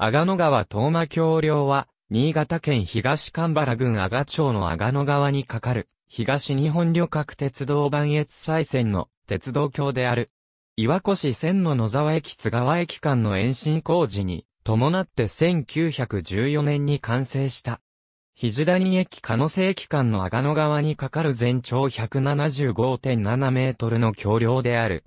阿賀野川東間橋梁は、新潟県東神原郡阿賀町の阿賀野川に架かる、東日本旅客鉄道磐越西線の鉄道橋である。岩越線の野沢駅津川駅間の延伸工事に、伴って1914年に完成した。肘谷駅鹿野瀬駅間の阿賀野川に架かる全長175.7メートルの橋梁である。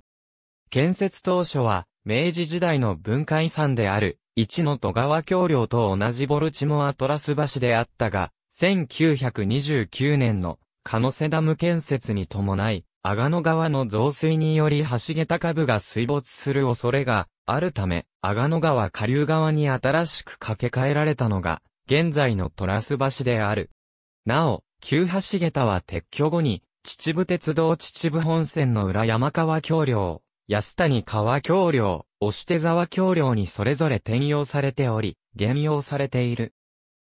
建設当初は、明治時代の文化遺産である、一の戸川橋梁と同じボルチモアトラス橋であったが、1929年のカノセダム建設に伴い、阿賀野川の増水により橋桁株が水没する恐れがあるため、阿賀野川下流側に新しく架け替えられたのが、現在のトラス橋である。なお、旧橋桁は撤去後に、秩父鉄道秩父本線の裏山川橋梁、安谷川橋梁、押して沢橋梁にそれぞれ転用されており、現用されている。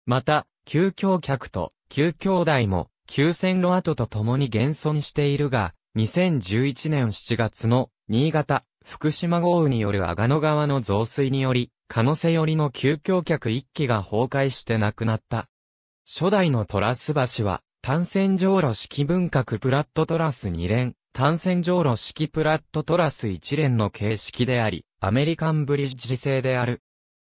また、旧橋脚と旧橋台も、旧線路跡と共に現存しているが、2011年7月の新潟、福島豪雨による阿賀野川の増水により、可能性寄りの旧橋脚1基が崩壊して亡くなった。初代のトラス橋は、単線上路式文革プラットトラス2連、単線上路式プラットトラス一連の形式であり、アメリカンブリッジ製である。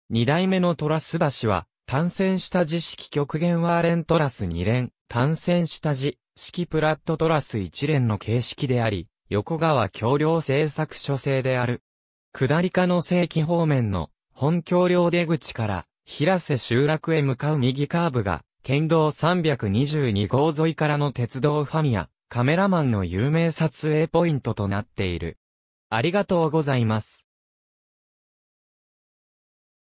二代目のトラス橋は、単線下地式極限ワーレントラス二連、単線下地式プラットトラス一連の形式であり、横川橋梁製作所製である。下り下の正規方面の本橋梁出口から平瀬集落へ向かう右カーブが、県道322号沿いからの鉄道ファミア、カメラマンの有名撮影ポイントとなっている。ありがとうございます。